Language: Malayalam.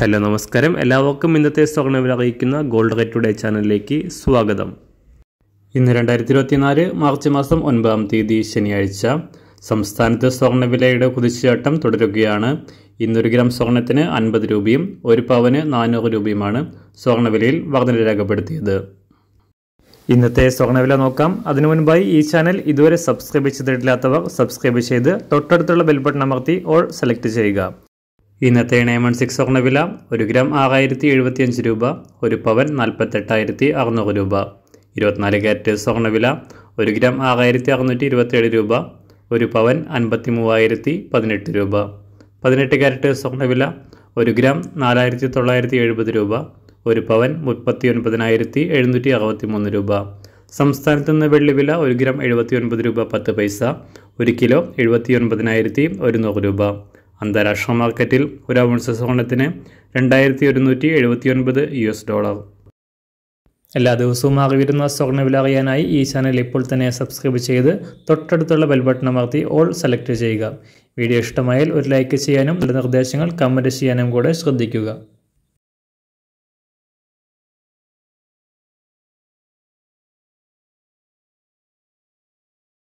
ഹലോ നമസ്കാരം എല്ലാവർക്കും ഇന്നത്തെ സ്വർണ്ണവിൽ അറിയിക്കുന്ന ഗോൾഡ് റേറ്റ് ടുഡേ ചാനലിലേക്ക് സ്വാഗതം ഇന്ന് രണ്ടായിരത്തി ഇരുപത്തിനാല് മാർച്ച് മാസം ഒൻപതാം തീയതി ശനിയാഴ്ച സംസ്ഥാനത്ത് സ്വർണ്ണവിലയുടെ കുതിച്ചുചാട്ടം തുടരുകയാണ് ഇന്നൊരു ഗ്രാം സ്വർണത്തിന് അൻപത് രൂപയും ഒരു പവന് നാനൂറ് രൂപയുമാണ് സ്വർണ്ണവിലയിൽ വർധന രേഖപ്പെടുത്തിയത് ഇന്നത്തെ സ്വർണ്ണവില നോക്കാം അതിനു മുൻപായി ഈ ചാനൽ ഇതുവരെ സബ്സ്ക്രൈബ് ചെയ്തിട്ടില്ലാത്തവർ സബ്സ്ക്രൈബ് ചെയ്ത് തൊട്ടടുത്തുള്ള ബെൽബട്ടൺ അമർത്തി ഓൾ സെലക്ട് ചെയ്യുക ഇന്നത്തെ നയൻ വൺ സിക്സ് സ്വർണ്ണ വില ഒരു ഗ്രാം ആറായിരത്തി എഴുപത്തിയഞ്ച് രൂപ ഒരു പവൻ നാൽപ്പത്തെട്ടായിരത്തി അറുന്നൂറ് രൂപ ഇരുപത്തിനാല് ക്യാരറ്റ് സ്വർണ്ണ വില ഒരു ഗ്രാം ആറായിരത്തി അറുന്നൂറ്റി ഇരുപത്തിയേഴ് രൂപ ഒരു പവൻ അൻപത്തി മൂവായിരത്തി പതിനെട്ട് രൂപ പതിനെട്ട് ക്യാരറ്റ് സ്വർണ്ണ വില ഒരു ഗ്രാം നാലായിരത്തി തൊള്ളായിരത്തി എഴുപത് രൂപ ഒരു പവൻ മുപ്പത്തി ഒൻപതിനായിരത്തി എഴുന്നൂറ്റി അറുപത്തി മൂന്ന് രൂപ സംസ്ഥാനത്ത് നിന്ന് വെള്ളിവില ഒരു ഗ്രാം എഴുപത്തി ഒൻപത് രൂപ പത്ത് പൈസ ഒരു കിലോ എഴുപത്തി ഒൻപതിനായിരത്തി ഒരുന്നൂറ് രൂപ അന്താരാഷ്ട്ര മാർക്കറ്റിൽ ഒരു ഔൺസ് സ്വർണത്തിന് രണ്ടായിരത്തി ഒരുന്നൂറ്റി എഴുപത്തിയൊൻപത് യു എസ് ഡോളർ എല്ലാ ദിവസവും അറിവിരുന്ന വില അറിയാനായി ഈ ചാനൽ ഇപ്പോൾ തന്നെ സബ്സ്ക്രൈബ് ചെയ്ത് തൊട്ടടുത്തുള്ള ബെൽബട്ടൺ അമർത്തി ഓൾ സെലക്ട് ചെയ്യുക വീഡിയോ ഇഷ്ടമായാൽ ഒരു ലൈക്ക് ചെയ്യാനും നിർദ്ദേശങ്ങൾ കമൻറ്റ് ചെയ്യാനും കൂടെ ശ്രദ്ധിക്കുക